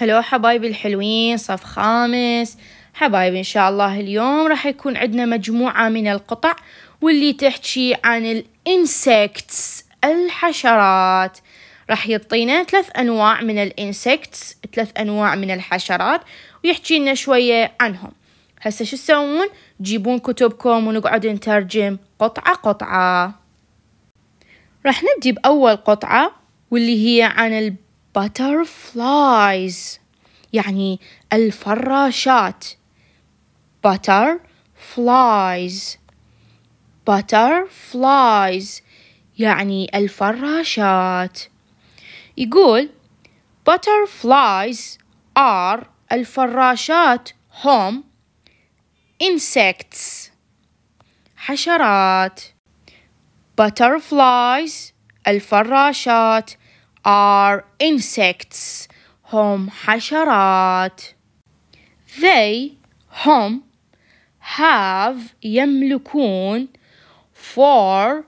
هلو حبايبي الحلوين صف خامس حبايبي إن شاء الله اليوم راح يكون عندنا مجموعة من القطع واللي تحكي عن الإنسكتس الحشرات راح يعطينا ثلاث أنواع من الإنسكتس ثلاث أنواع من الحشرات ويحكي لنا شوية عنهم هسه شو تسوون تجيبون كتبكم ونقعد نترجم قطعة قطعة راح نبدي بأول قطعة واللي هي عن butterflies يعني الفراشات butterflies butterflies يعني الفراشات يقول butterflies are الفراشات هم insects حشرات butterflies الفراشات are insects هم حشرات they هم have يملكون four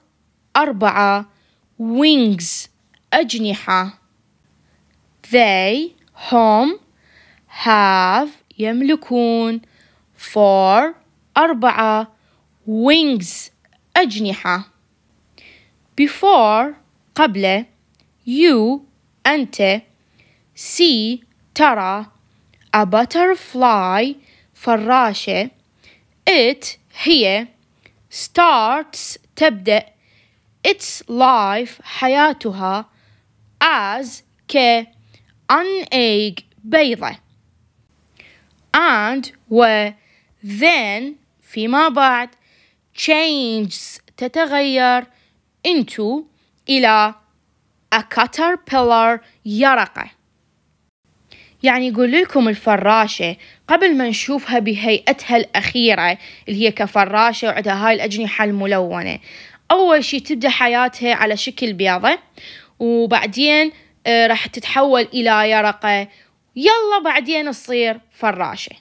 أربعة wings أجنحة they هم have يملكون four أربعة wings أجنحة before قبله You, أنت. See, ترى. A butterfly, فراشة. It, هي. Starts, تبدأ. Its life, حياتها. As, ك. An egg, بيضة. And, و. Then, فيما بعد. Changes, تتغير. into, إلى. a caterpillar يرقة يعني يقول لكم الفراشة قبل ما نشوفها بهيئتها الأخيرة اللي هي كفراشة وعندها هاي الأجنحة الملونة أول شي تبدأ حياتها على شكل بيضة وبعدين آه، راح تتحول إلى يرقة يلا بعدين تصير فراشة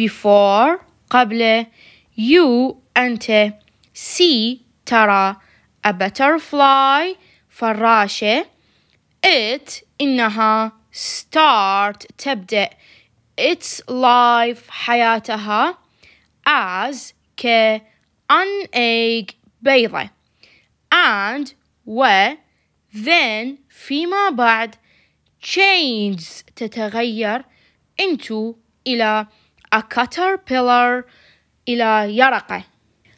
before قبله you أنت see ترى a butterfly فراشة it إنها start تبدأ its life حياتها as ك an egg بيضة and و then فيما بعد change تتغير into إلى a caterpillar إلى يرقة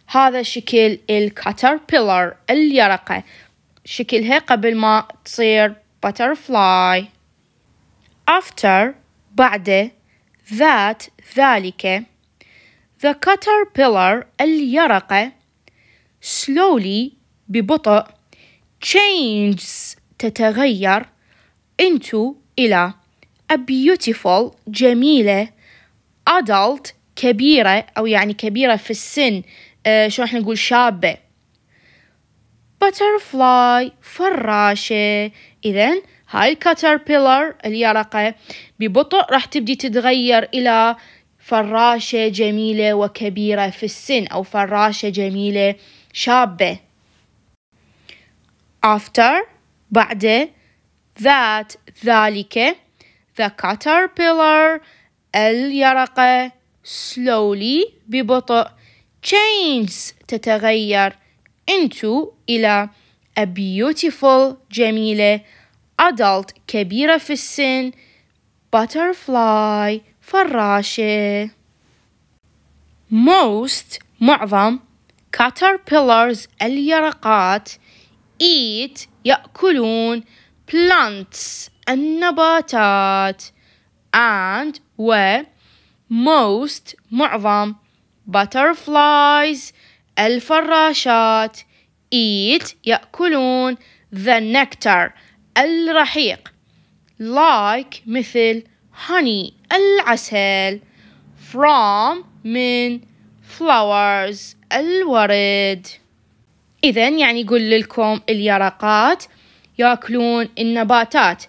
هذا شكل الكاتربيلر اليرقة شكلها قبل ما تصير butterfly after بعد that ذلك the caterpillar اليرقة slowly ببطء changes تتغير into إلى a beautiful جميلة adult كبيرة أو يعني كبيرة في السن أه، شو احنا نقول شابة butterfly فراشة إذا هاي الكاتربيلر اليرقة ببطء راح تبدي تتغير إلى فراشة جميلة وكبيرة في السن أو فراشة جميلة شابة after بعد that ذلك the caterpillar اليرقة slowly ببطء changes تتغير into إلى a beautiful جميلة adult كبيرة في السن butterfly فراشة most معظم caterpillars اليرقات eat يأكلون plants النباتات and و most معظم butterflies الفراشات eat يأكلون the nectar الرحيق like مثل honey العسل from من flowers الورد إذا يعني يقول لكم اليرقات ياكلون النباتات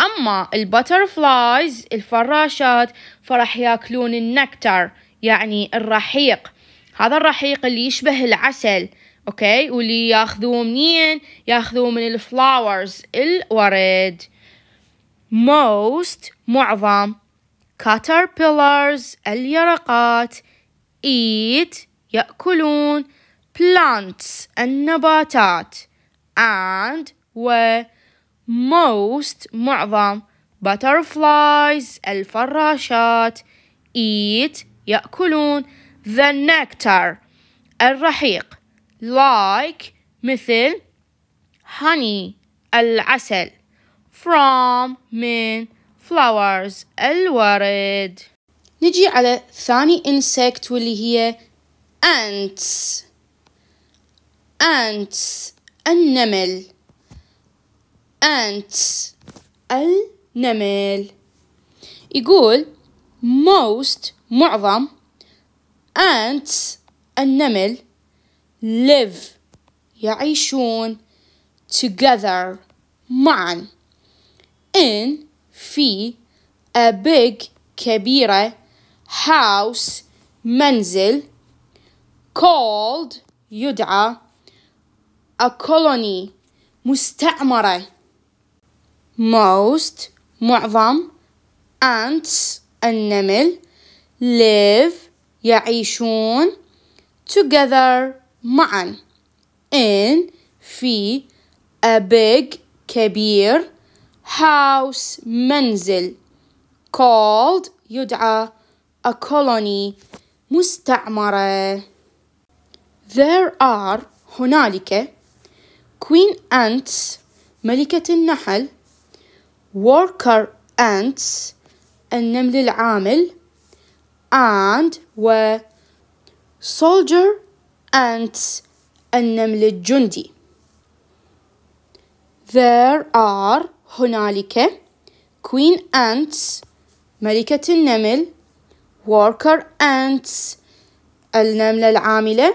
أما البترفلايز الفراشات فرح ياكلون النكتر يعني الرحيق هذا الرحيق اللي يشبه العسل اوكي واللي ياخذوه منين ياخذوه من الفلاورز الورد most معظم caterpillars اليرقات eat يأكلون plants النباتات and و most معظم butterflies الفراشات eat يأكلون the nectar الرحيق like مثل honey العسل from من flowers الورد نجي على ثاني insect واللي هي ants ants النمل ants النمل يقول most معظم Ants النمل live يعيشون together معا in في a big كبيرة house منزل called يدعى a colony مستعمرة most معظم ants النمل live يعيشون together معا in في a big كبير house منزل called يدعى a colony مستعمرة there are هنالك queen ants ملكة النحل worker ants النمل العامل and were soldier and النمل الجندي There are هنالك queen ants ملكة النمل worker ants النملة العاملة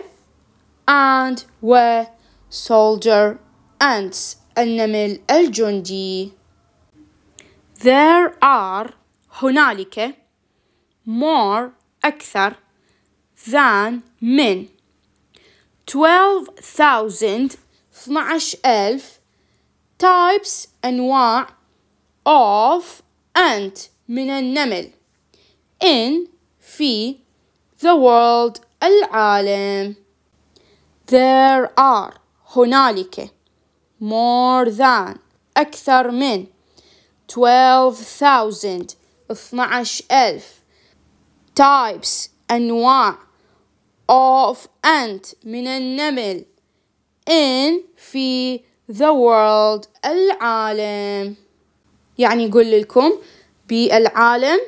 and were soldier ants النمل الجندي There are هنالك more أكثر than من twelve thousand اثناعش ألف types أنواع of ant من النمل in في the world العالم there are هنالك more than أكثر من twelve thousand اثناعش ألف types أنواع of ant من النمل in في the world العالم يعني يقول لكم بالعالم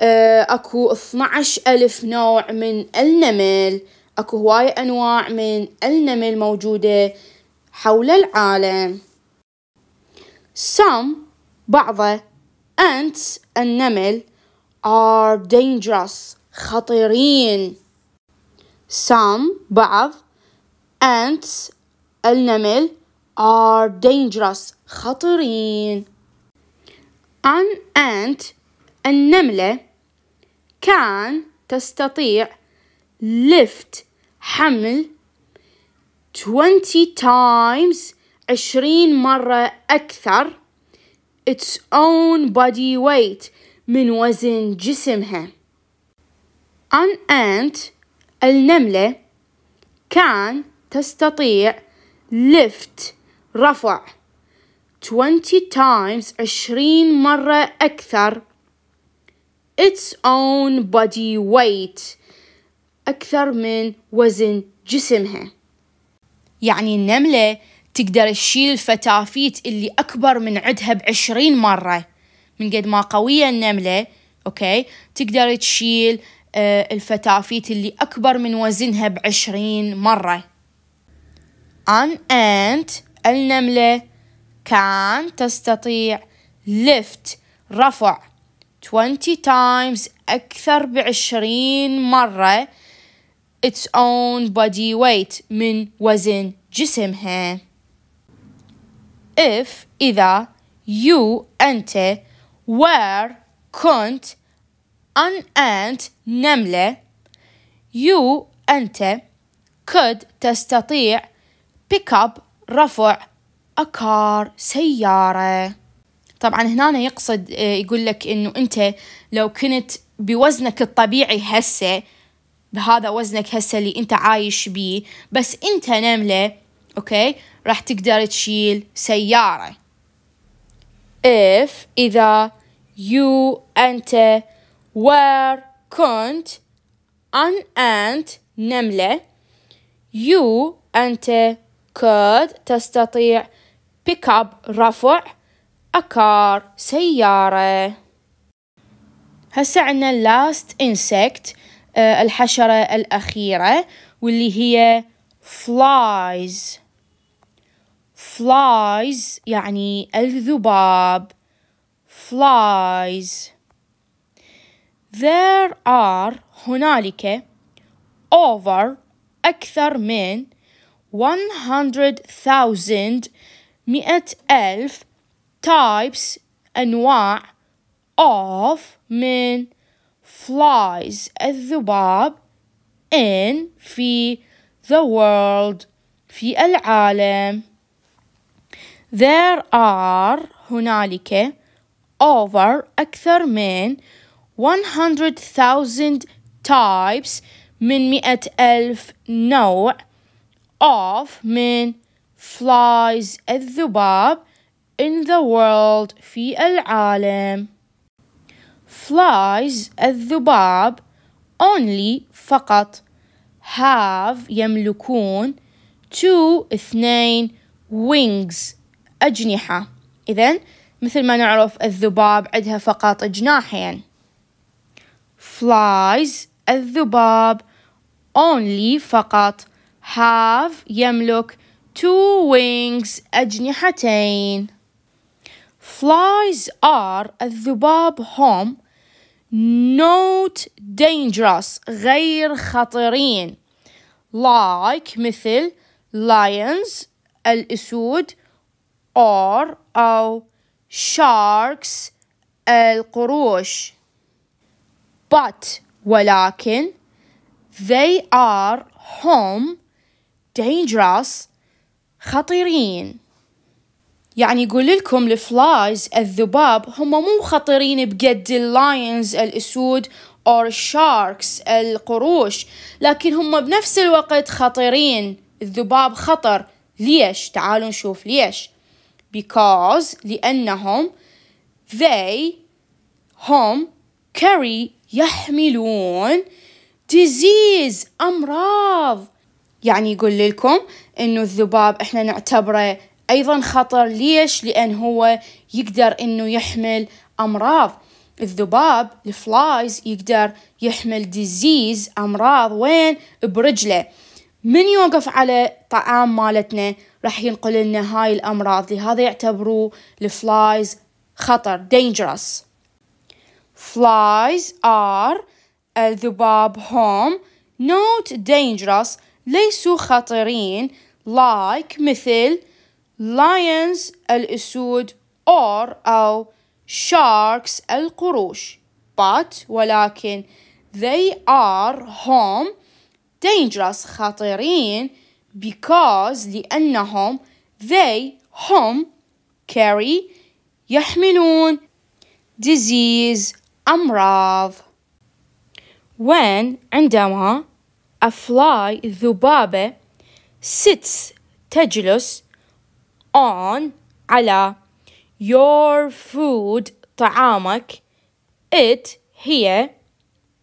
آه، أكو 12 ألف نوع من النمل أكو هواي أنواع من النمل موجودة حول العالم some بعض ants النمل are dangerous خطيرين some بعض ants النمل are dangerous خطيرين an ant النملة كان تستطيع lift حمل 20 times عشرين مرة أكثر its own body weight من وزن جسمها an ant النملة كان تستطيع lift رفع 20 times 20 مرة أكثر its own body weight أكثر من وزن جسمها يعني النملة تقدر تشيل الفتافيت اللي أكبر من عدها بعشرين مرة من قد ما قوية النملة أوكي تقدر تشيل آه، الفتافيت اللي أكبر من وزنها بعشرين مرة أن أنت النملة كان تستطيع لفت رفع 20 times أكثر بعشرين مرة its own body weight من وزن جسمها if إذا you أنت where كنت an ant نملة you أنت could تستطيع pick up رفع a car سيارة طبعا هنا يقصد آه، يقول لك انه انت لو كنت بوزنك الطبيعي هسه بهذا وزنك هسه اللي انت عايش بيه بس انت نملة اوكي راح تقدر تشيل سيارة if إذا you أنت were كنت an ant نملة you أنت could تستطيع pick up رفع a car سيارة هسا عنا last insect uh, الحشرة الأخيرة واللي هي flies flies يعني الذباب flies there are هنالك over أكثر من 100,000 مئة ألف types أنواع of من flies الذباب in في the world في العالم there are هنالك over أكثر من 100,000 types من مئة ألف نوع of من flies الذباب in the world في العالم flies الذباب only فقط have يملكون two اثنين wings أجنحة إذن مثل ما نعرف الذباب عندها فقط جناحين flies الذباب only فقط have يملك two wings أجنحتين flies are الذباب هم not dangerous غير خطرين like مثل lions الأسود or أو sharks القروش but ولكن they are home dangerous خطيرين يعني يقول لكم الفلايز الذباب هم مو خطيرين بقد اللاينز الاسود or sharks القروش لكن هم بنفس الوقت خطيرين الذباب خطر ليش تعالوا نشوف ليش because لأنهم they هم carry يحملون disease أمراض يعني يقول لكم إنه الذباب إحنا نعتبره أيضا خطر ليش؟ لأن هو يقدر إنه يحمل أمراض الذباب الفلايز يقدر يحمل disease أمراض وين؟ برجله من يوقف على طعام مالتنا راح ينقل لنا هاي الأمراض لهذا يعتبروا الفلايز خطر dangerous flies are الذباب هم not dangerous ليسوا خطرين like مثل lions الأسود or أو sharks القروش but ولكن they are هم dangerous خطرين because لأنهم they هم carry يحملون disease أمراض when عندما a fly ذبابة sits تجلس on على your food طعامك it هي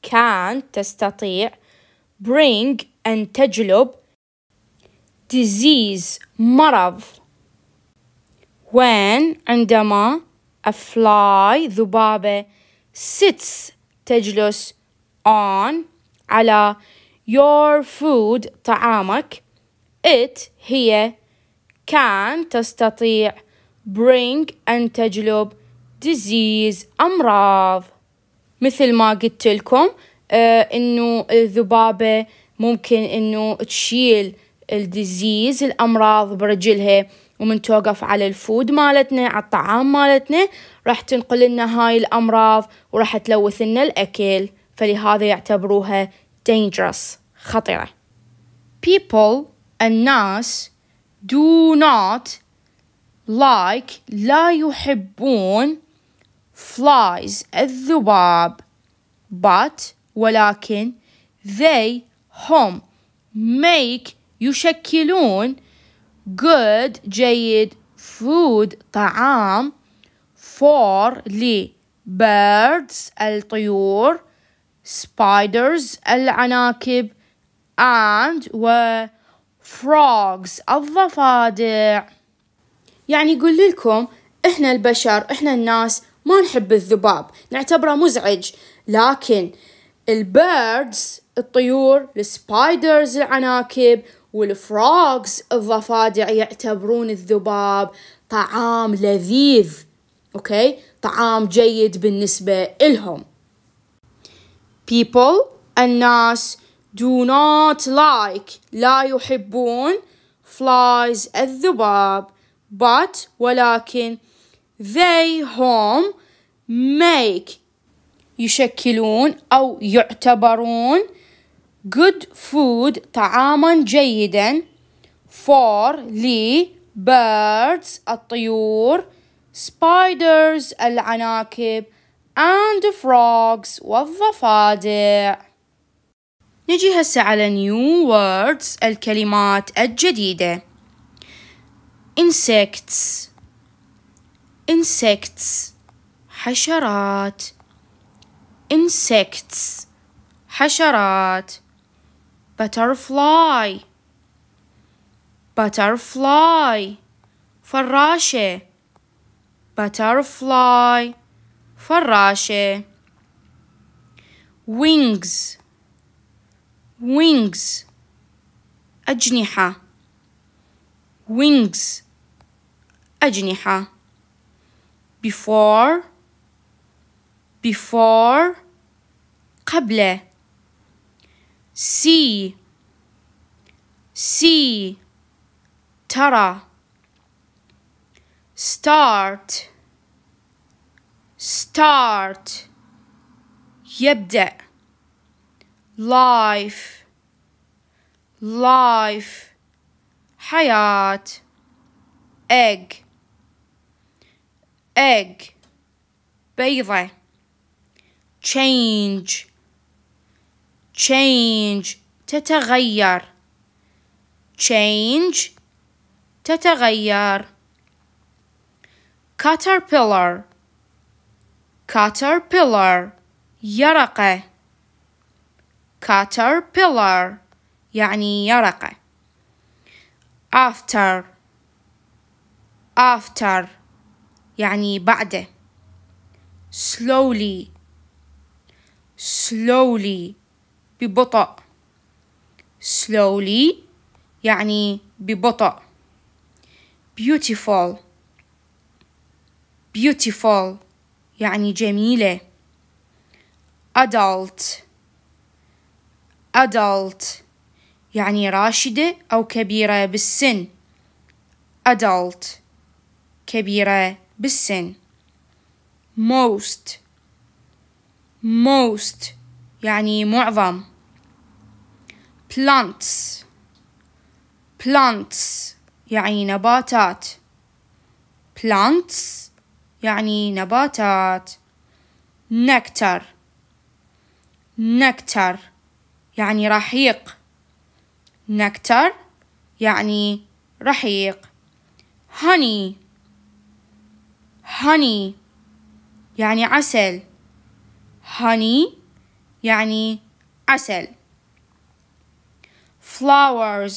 can تستطيع bring and تجلب disease مرض when عندما a fly ذبابة sits تجلس on على your food طعامك it هي can تستطيع bring أن تجلب disease أمراض مثل ما قلت لكم آه إنه الذبابة ممكن إنه تشيل الديزيز الأمراض برجلها ومن توقف على الفود مالتنا على الطعام مالتنا راح تنقل لنا هاي الأمراض وراح تلوث لنا الأكل فلهذا يعتبروها dangerous خطرة people الناس do not like لا يحبون flies الذباب but ولكن they هم make يشكلون good جيد food طعام for ل birds الطيور spiders العناكب and و frogs الضفادع يعني يقول لكم احنا البشر احنا الناس ما نحب الذباب نعتبره مزعج لكن البيردز الطيور السبايدرز العناكب والفروغز الضفادع يعتبرون الذباب طعام لذيذ اوكي طعام جيد بالنسبة إلهم people الناس do not like لا يحبون flies الذباب but ولكن they هم make يشكلون أو يعتبرون good food طعاما جيدا for لي birds الطيور spiders العناكب and frogs والضفادع نجي هسه على new words الكلمات الجديدة insects insects حشرات insects حشرات butterfly butterfly فراشة butterfly فراشة wings wings أجنحة wings أجنحة before before قبل see see tara start start يبدأ life life حياة egg egg بيضة change change تتغير change تتغير caterpillar caterpillar يرقة caterpillar يعني يرقة after after يعني بعد. slowly slowly ببطء slowly يعني ببطء beautiful beautiful يعني جميلة adult adult يعني راشدة أو كبيرة بالسن adult كبيرة بالسن most most يعني معظم plants plants يعني نباتات plants يعني نباتات nectar nectar يعني رحيق nectar يعني رحيق honey honey يعني عسل honey يعني عسل flowers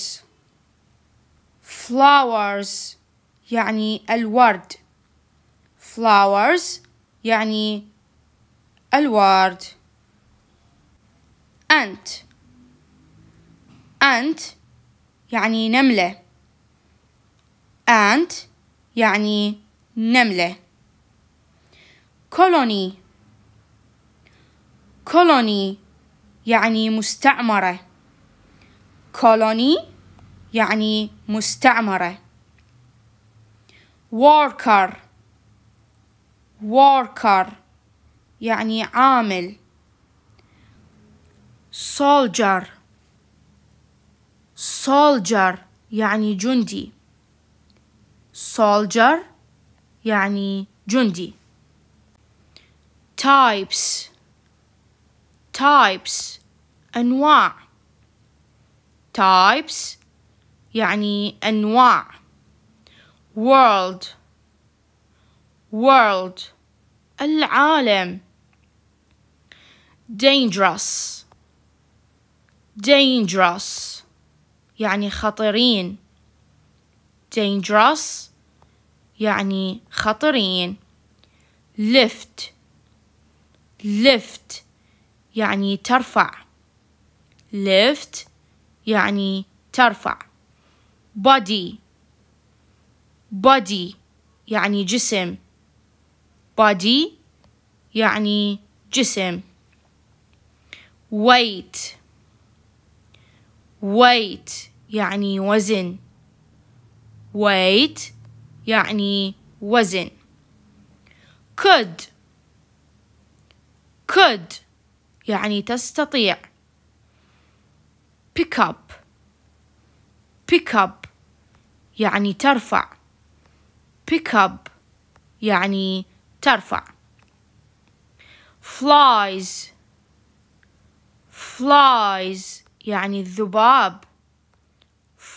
flowers يعني الورد flowers يعني الورد أنت أنت يعني نملة أنت يعني نملة colony colony يعني مستعمرة colony يعني مستعمرة worker worker يعني عامل soldier soldier يعني جندي soldier يعني جندي types types أنواع types يعني أنواع world world العالم dangerous dangerous يعني خطرين dangerous يعني خطرين lift lift يعني ترفع lift يعني ترفع body body يعني جسم body يعني جسم weight weight يعني وزن weight يعني وزن could could يعني تستطيع pick up pick up يعني ترفع pick up يعني ترفع flies flies يعني الذباب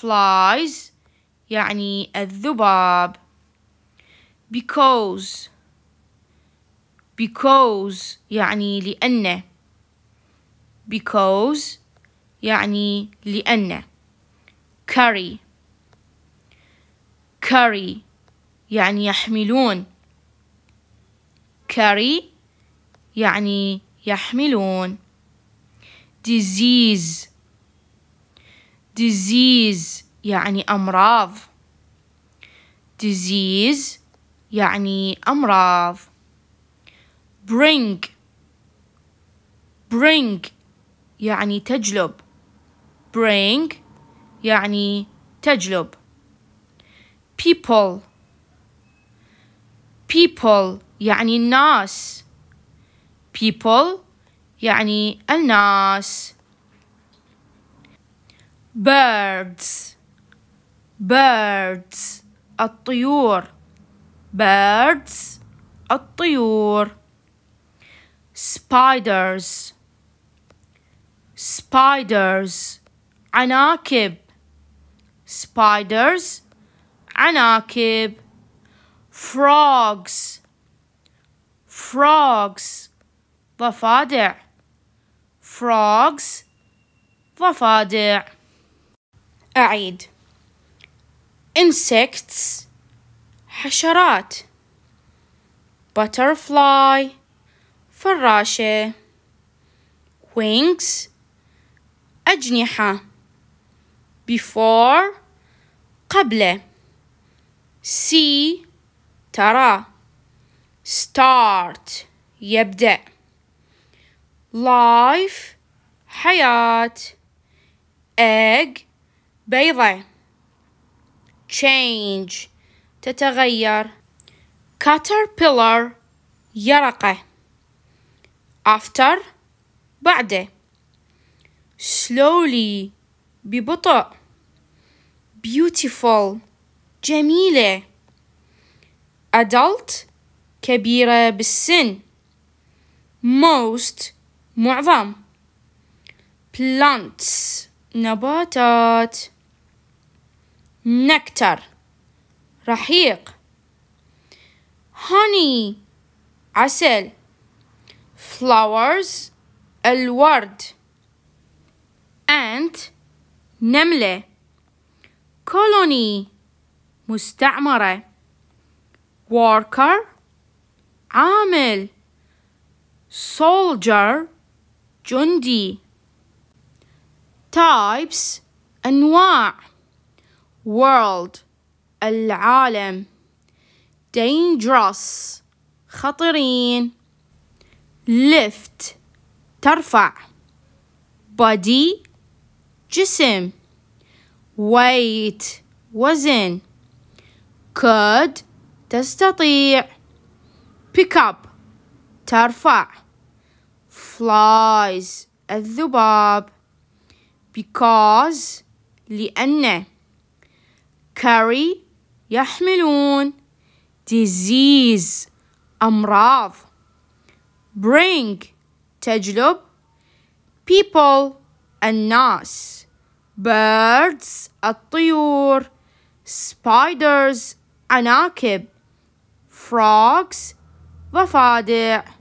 flies يعني الذباب because because يعني لأنه because يعني لأن carry carry يعني يحملون carry يعني يحملون disease disease يعني أمراض disease يعني أمراض bring bring يعني تجلب bring يعني تجلب people people يعني الناس people يعني الناس birds birds الطيور birds الطيور spiders spiders عناكب spiders عناكب frogs frogs ضفادع frogs ضفادع أعيد insects حشرات butterfly فراشة wings أجنحة before قبل see ترى start يبدأ life حياة egg بيضة change تتغير caterpillar يرقة after بعده slowly ببطء beautiful جميلة adult كبيرة بالسن most معظم plants نباتات نكتر رحيق honey عسل flowers الورد ant نملة colony مستعمرة worker عامل soldier جندي types أنواع world العالم dangerous خطرين lift ترفع body جسم weight وزن could تستطيع pick up ترفع flies الذباب because لأنه carry يحملون disease أمراض bring تجلب people الناس birds الطيور spiders عناكب frogs ضفادع